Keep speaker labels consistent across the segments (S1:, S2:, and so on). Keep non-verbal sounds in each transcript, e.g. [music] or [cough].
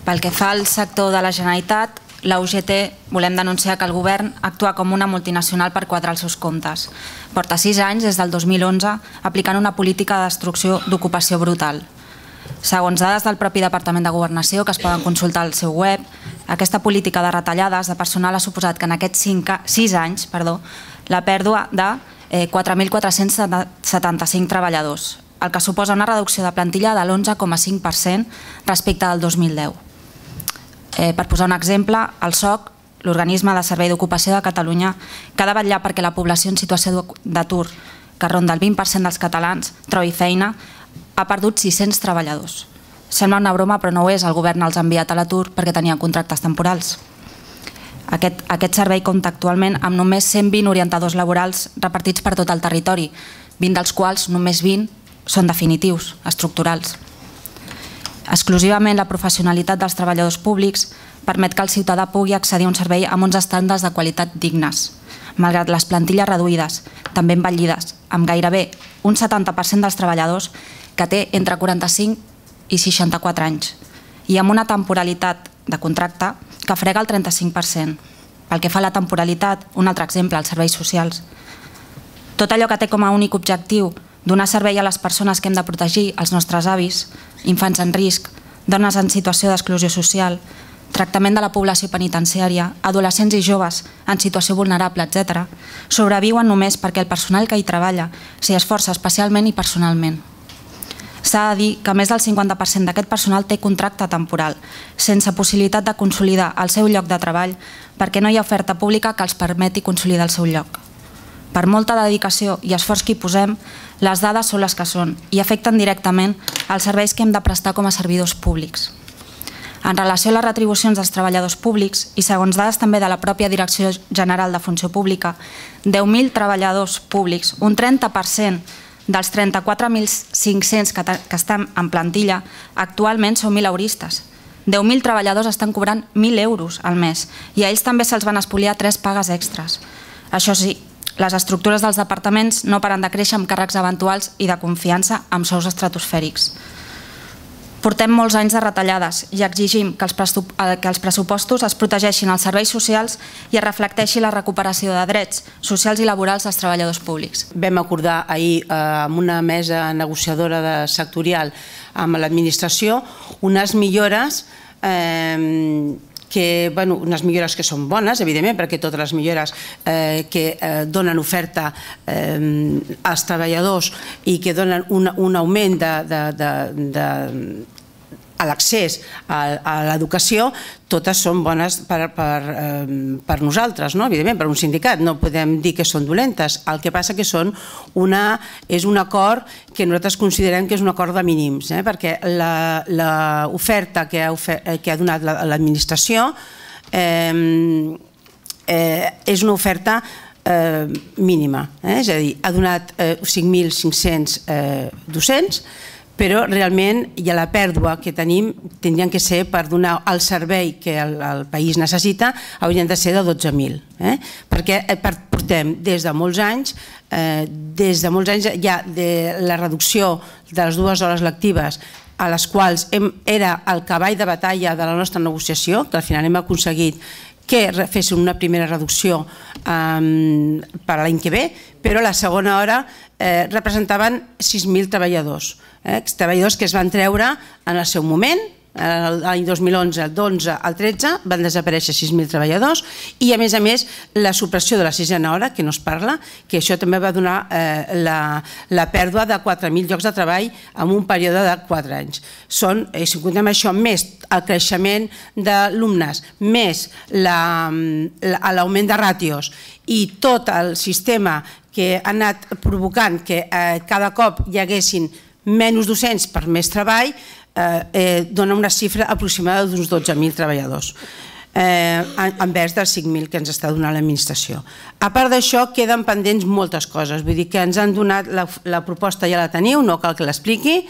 S1: Pel que fa al sector de la Generalitat, la UGT volem denunciar que el govern actua com una multinacional per quadrar els seus comptes. Porta sis anys, des del 2011, aplicant una política de destrucció d'ocupació brutal. Segons dades del propi Departament de Governació, que es poden consultar al seu web, aquesta política de retallades de personal ha suposat que en aquests 5, 6 anys perdó, la pèrdua de 4.475 eh, treballadors, el que suposa una reducció de plantilla de l'11,5% respecte del 2010. Eh, per posar un exemple, el SOC, l'organisme de Servei d'Ocupació de Catalunya, que ha de vetllar perquè la població en situació d'atur, que ronda el 20% dels catalans, trobi feina, ha perdut 600 treballadors. Sembla una broma, però no ho és. El govern els ha enviat a l'atur perquè tenien contractes temporals. Aquest, aquest servei compta actualment amb només 120 orientadors laborals repartits per tot el territori, 20 dels quals només 20 són definitius, estructurals. Exclusivament la professionalitat dels treballadors públics permet que el ciutadà pugui accedir a un servei amb uns estàndards de qualitat dignes, malgrat les plantilles reduïdes, també envellides, amb gairebé un 70% dels treballadors que té entre 45 i 64 anys i amb una temporalitat de contracte que frega el 35%. Pel que fa a la temporalitat, un altre exemple, els serveis socials. Tot allò que té com a únic objectiu donar servei a les persones que hem de protegir, els nostres avis, infants en risc, dones en situació d'exclusió social, tractament de la població penitenciària, adolescents i joves en situació vulnerable, etc., sobreviuen només perquè el personal que hi treballa s'hi esforça especialment i personalment. S'ha de dir que més del 50% d'aquest personal té contracte temporal, sense possibilitat de consolidar el seu lloc de treball perquè no hi ha oferta pública que els permeti consolidar el seu lloc. Per molta dedicació i esforç que hi posem, les dades són les que són i afecten directament els serveis que hem de prestar com a servidors públics. En relació a les retribucions dels treballadors públics i segons dades també de la pròpia Direcció General de Funció Pública, 10.000 treballadors públics, un 30% dels 34.500 que, estem en plantilla, actualment són 1.000 euristes. 10.000 treballadors estan cobrant 1.000 euros al mes i a ells també se'ls van espoliar tres pagues extres. Això sí, les estructures dels departaments no paren de créixer amb càrrecs eventuals i de confiança amb sous estratosfèrics. Portem molts anys de retallades i exigim eh, que els pressupostos es protegeixin els serveis socials i es reflecteixi la recuperació de drets socials i laborals dels treballadors públics. Vam acordar ahir eh,
S2: amb una mesa negociadora sectorial amb l'administració unes millores eh, que, bueno, unes millores que són bones, evidentment, perquè totes les millores eh, que eh, donen oferta eh, als treballadors i que donen un, un augment de, de, de a l'accés a, l'educació, totes són bones per, per, eh, per nosaltres, no? evidentment, per un sindicat. No podem dir que són dolentes. El que passa que són una, és un acord que nosaltres considerem que és un acord de mínims, eh? perquè l'oferta que, ha que ha donat l'administració eh, eh, és una oferta eh, mínima. Eh? És a dir, ha donat 5.500 eh, eh, docents, però realment i a la pèrdua que tenim tindrien que ser per donar el servei que el, el país necessita haurien de ser de 12.000 eh? perquè eh, per, portem des de molts anys eh, des de molts anys ja de la reducció de les dues hores lectives a les quals hem, era el cavall de batalla de la nostra negociació, que al final hem aconseguit que fessin una primera reducció ehm, per a l'any que ve, però la segona hora eh, representaven 6.000 treballadors, eh, treballadors que es van treure en el seu moment, Eh, l'any 2011, el 12, el 13, van desaparèixer 6.000 treballadors i, a més a més, la supressió de la sisena hora, que no es parla, que això també va donar eh, la, la pèrdua de 4.000 llocs de treball en un període de 4 anys. Són, eh, si comptem això, més el creixement d'alumnes, més l'augment la, de ràtios i tot el sistema que ha anat provocant que eh, cada cop hi haguessin menys docents per més treball, eh, eh, dona una xifra aproximada d'uns 12.000 treballadors eh, envers dels 5.000 que ens està donant l'administració. A part d'això, queden pendents moltes coses. Vull dir que ens han donat la, la proposta, ja la teniu, no cal que l'expliqui,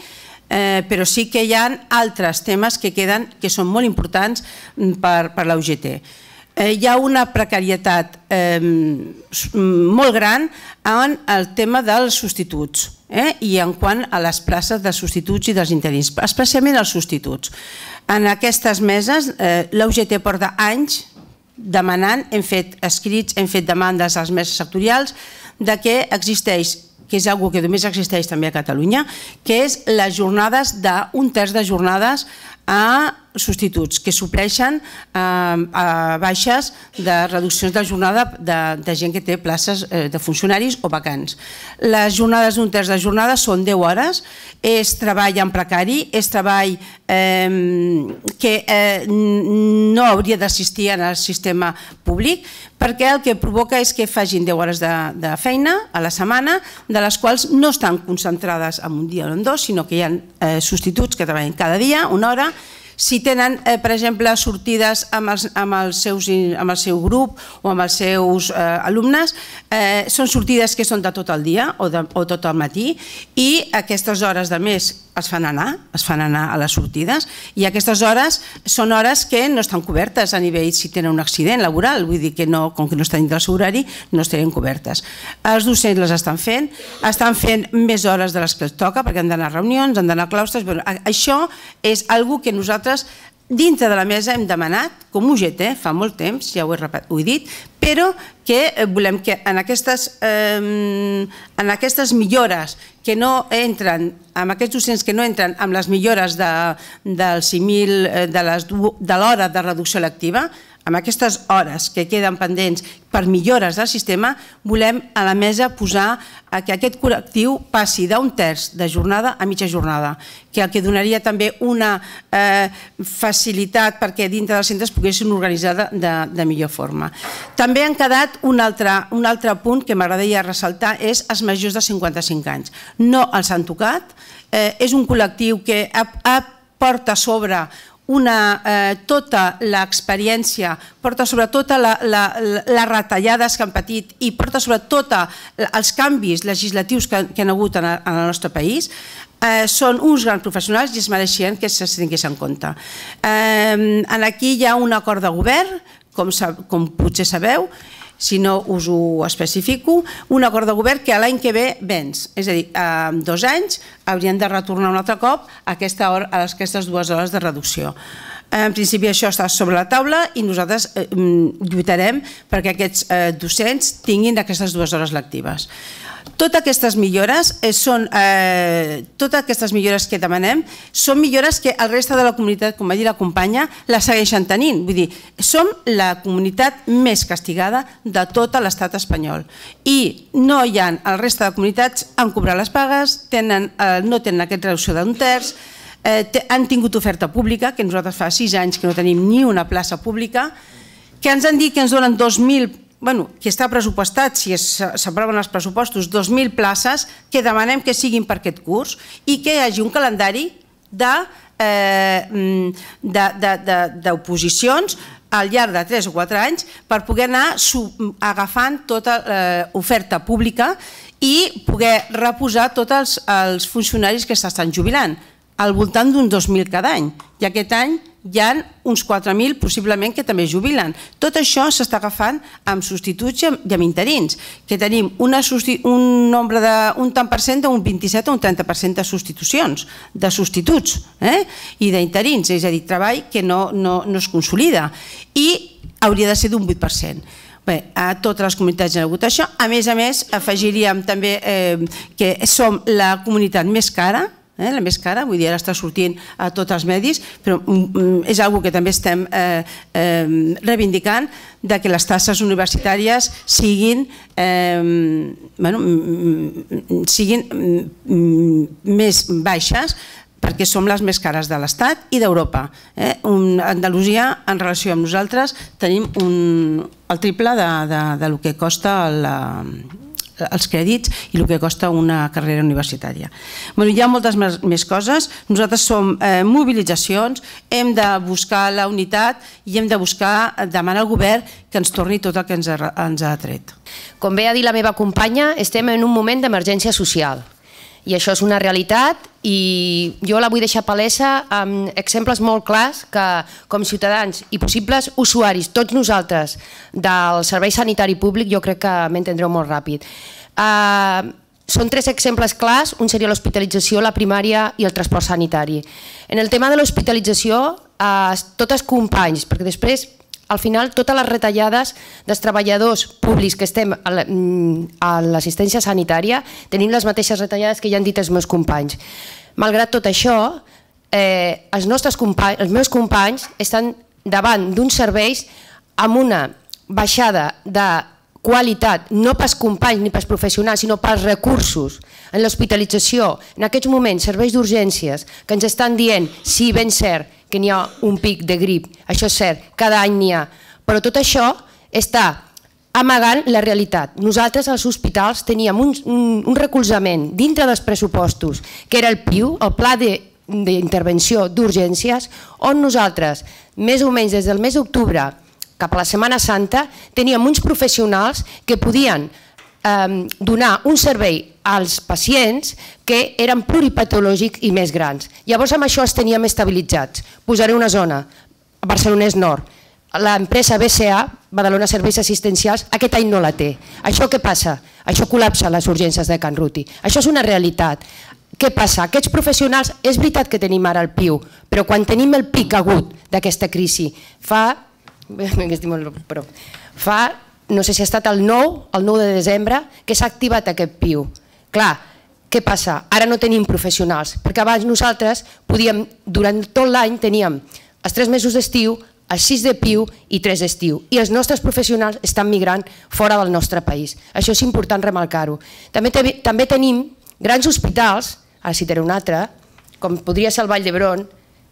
S2: eh, però sí que hi ha altres temes que queden que són molt importants mm, per, per la UGT eh, hi ha una precarietat eh, molt gran en el tema dels substituts eh, i en quant a les places de substituts i dels interins, especialment els substituts. En aquestes meses eh, l'UGT porta anys demanant, hem fet escrits, hem fet demandes als meses sectorials de que existeix que és una que només existeix també a Catalunya, que és les jornades d'un terç de jornades a substituts que supleixen eh, a baixes de reduccions de jornada de, de gent que té places eh, de funcionaris o vacants. Les jornades d'un terç de jornada són 10 hores, és treball en precari, és treball eh, que eh, no hauria d'assistir al sistema públic, perquè el que provoca és que facin 10 hores de, de feina a la setmana, de les quals no estan concentrades en un dia o en dos, sinó que hi ha eh, substituts que treballen cada dia, una hora, si tenen, eh, per exemple, sortides amb, els, amb, els seus, amb el seu grup o amb els seus eh, alumnes, eh, són sortides que són de tot el dia o, de, o tot el matí i aquestes hores de més es fan anar, es fan anar a les sortides i aquestes hores són hores que no estan cobertes a nivell si tenen un accident laboral, vull dir que no, com que no estan dintre del seu horari, no estan cobertes. Els docents les estan fent, estan fent més hores de les que els toca perquè han d'anar a reunions, han d'anar a claustres, bueno, això és algo que nosaltres Dintre de la mesa hem demanat, com UGT, fa molt temps, ja ho he, dit, però que eh, volem que en aquestes, en aquestes millores que no entren, amb aquests docents que no entren amb les millores de, del 5.000, eh, de l'hora de, de reducció lectiva, amb aquestes hores que queden pendents per millores del sistema, volem a la mesa posar que aquest col·lectiu passi d'un terç de jornada a mitja jornada, que el que donaria també una eh, facilitat perquè dintre dels centres poguessin organitzar de, de, millor forma. També han quedat un altre, un altre punt que m'agradaria ressaltar és els majors de 55 anys. No els han tocat, eh, és un col·lectiu que ha, ha porta a sobre una, eh, tota l'experiència, porta sobretot tota la, la, les retallades que han patit i porta sobretot els canvis legislatius que, que han hagut en, en el nostre país, eh, són uns grans professionals i es mereixien que se tingués en compte. Eh, aquí hi ha un acord de govern, com, com potser sabeu, si no us ho especifico, un acord de govern que l'any que ve vens. És a dir, en dos anys hauríem de retornar un altre cop a, aquesta hora, a aquestes dues hores de reducció. Eh, en principi això està sobre la taula i nosaltres eh, mm, lluitarem perquè aquests eh, docents tinguin aquestes dues hores lectives. Totes aquestes millores són, eh, totes aquestes millores que demanem són millores que el resta de la comunitat, com va dir la companya, la segueixen tenint. Vull dir, som la comunitat més castigada de tot l'estat espanyol i no hi ha, el resta de comunitats han cobrat les pagues, tenen, no tenen aquesta reducció d'un terç, eh, han tingut oferta pública, que nosaltres fa sis anys que no tenim ni una plaça pública, que ens han dit que ens donen 2.000 bueno, que està pressupostat, si s'aproven els pressupostos, 2.000 places que demanem que siguin per aquest curs i que hi hagi un calendari eh, mm, d'oposicions eh, al llarg de 3 o 4 anys per poder anar agafant tota l'oferta eh, pública i poder reposar tots els, els funcionaris que s'estan jubilant al voltant d'uns 2.000 cada any, i aquest any hi ha uns 4.000 possiblement que també jubilen. Tot això s'està agafant amb substituts i amb, interins, que tenim una un nombre de, un tant per cent d'un 27 o un 30% de substitucions, de substituts eh? i d'interins, és a dir, treball que no, no, no es consolida i hauria de ser d'un 8%. Bé, a totes les comunitats hi ha hagut això. A més a més, afegiríem també eh, que som la comunitat més cara, eh, la més cara, vull dir, ara està sortint a tots els medis, però mm, mm, és una que també estem eh, eh, reivindicant, de que les tasses universitàries siguin, eh, bueno, mm, siguin més baixes perquè som les més cares de l'Estat i d'Europa. Eh? Andalusia, en relació amb nosaltres, tenim un, el triple del de, de lo que costa la, els crèdits i el que costa una carrera universitària. Bueno, hi ha moltes més coses. Nosaltres som eh, mobilitzacions, hem de buscar la unitat i hem de buscar demanar al govern que ens torni tot el que ens ha,
S3: ens ha tret. Com bé ha dit la meva companya, estem en un moment d'emergència social. I això és una realitat i jo la vull deixar palesa amb exemples molt clars que com ciutadans i possibles usuaris, tots nosaltres del servei sanitari públic, jo crec que m'entendreu molt ràpid. Uh, són tres exemples clars, un seria l'hospitalització, la primària i el transport sanitari. En el tema de l'hospitalització, uh, ah, totes companys, perquè després al final totes les retallades dels treballadors públics que estem mm, a l'assistència sanitària tenim les mateixes retallades que ja han dit els meus companys. Malgrat tot això, eh, els, nostres companys, els meus companys estan davant d'uns serveis amb una baixada de qualitat, no pels companys ni pels professionals, sinó pels recursos, en l'hospitalització, en aquests moments serveis d'urgències que ens estan dient, sí, ben cert, que n'hi ha un pic de grip, això és cert, cada any n'hi ha, però tot això està amagant la realitat. Nosaltres als hospitals teníem un, un, un recolzament dintre dels pressupostos, que era el PIU, el Pla d'intervenció d'urgències, on nosaltres, més o menys des del mes d'octubre cap a la Setmana Santa, teníem uns professionals que podien Ehm, donar un servei als pacients que eren pluripatològics i més grans. Llavors amb això els teníem estabilitzats. Posaré una zona, Barcelonès Nord, l'empresa BCA, Badalona Serveis Assistencials, aquest any no la té. Això què passa? Això col·lapsa les urgències de Can Ruti. Això és una realitat. Què passa? Aquests professionals, és veritat que tenim ara el piu, però quan tenim el pic agut d'aquesta crisi, fa, [laughs] però, fa no sé si ha estat el 9, el 9 de desembre, que s'ha activat aquest PIU. Clar, què passa? Ara no tenim professionals, perquè abans nosaltres podíem, durant tot l'any teníem els 3 mesos d'estiu, els 6 de PIU i 3 d'estiu. I els nostres professionals estan migrant fora del nostre país. Això és important remarcar-ho. També, també tenim grans hospitals, ara citaré un altre, com podria ser el Vall d'Hebron,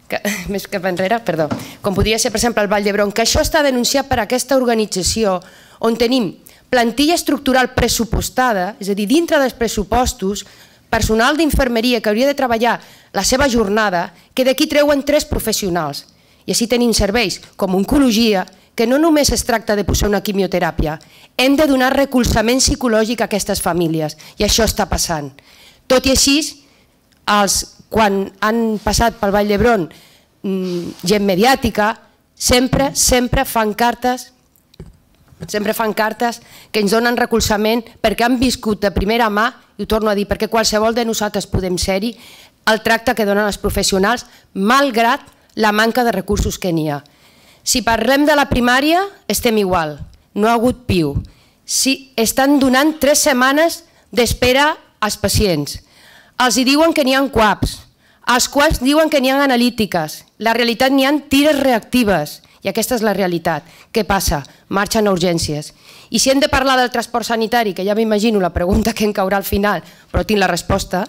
S3: que, [laughs] més cap enrere, perdó, com podria ser, per exemple, el Vall d'Hebron, que això està denunciat per aquesta organització on tenim plantilla estructural pressupostada, és a dir, dintre dels pressupostos, personal d'infermeria que hauria de treballar la seva jornada, que d'aquí treuen tres professionals. I així tenim serveis com oncologia, que no només es tracta de posar una quimioteràpia, hem de donar recolzament psicològic a aquestes famílies, i això està passant. Tot i així, els quan han passat pel Vall d'Hebron mm, gent mediàtica, sempre, sempre fan cartes sempre fan cartes que ens donen recolzament perquè han viscut de primera mà, i ho torno a dir, perquè qualsevol de nosaltres podem ser-hi, el tracte que donen els professionals, malgrat la manca de recursos que n'hi ha. Si parlem de la primària, estem igual, no ha hagut piu. Si estan donant tres setmanes d'espera als pacients. Els diuen que n'hi ha quaps, els quaps diuen que n'hi ha analítiques, la realitat n'hi ha tires reactives, i aquesta és la realitat. Què passa? Marxen a urgències. I si hem de parlar del transport sanitari, que ja m'imagino la pregunta que em caurà al final, però tinc la resposta,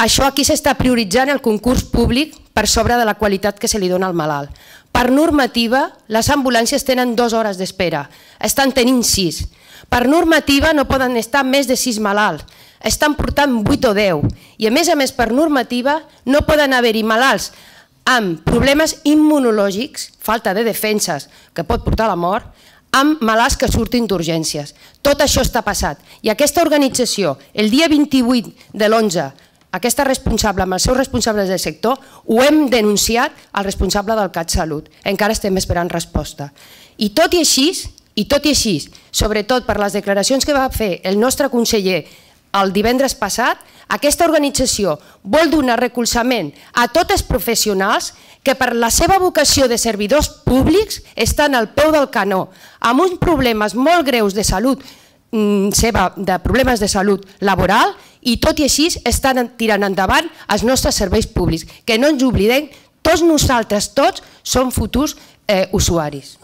S3: això aquí s'està prioritzant el concurs públic per sobre de la qualitat que se li dona al malalt. Per normativa, les ambulàncies tenen dues hores d'espera, estan tenint sis. Per normativa no poden estar més de sis malalts estan portant 8 o 10 i a més a més per normativa no poden haver-hi malalts amb problemes immunològics, falta de defenses que pot portar la mort, amb malalts que surtin d'urgències. Tot això està passat i aquesta organització, el dia 28 de l'11, aquesta responsable amb els seus responsables del sector, ho hem denunciat al responsable del CatSalut. Encara estem esperant resposta. I tot i així, i tot i així, sobretot per les declaracions que va fer el nostre conseller el divendres passat, aquesta organització vol donar recolzament a tots els professionals que per la seva vocació de servidors públics estan al peu del canó, amb uns problemes molt greus de salut mm, seva, de problemes de salut laboral i tot i així estan tirant endavant els nostres serveis públics, que no ens oblidem, tots nosaltres,
S1: tots, som futurs eh, usuaris.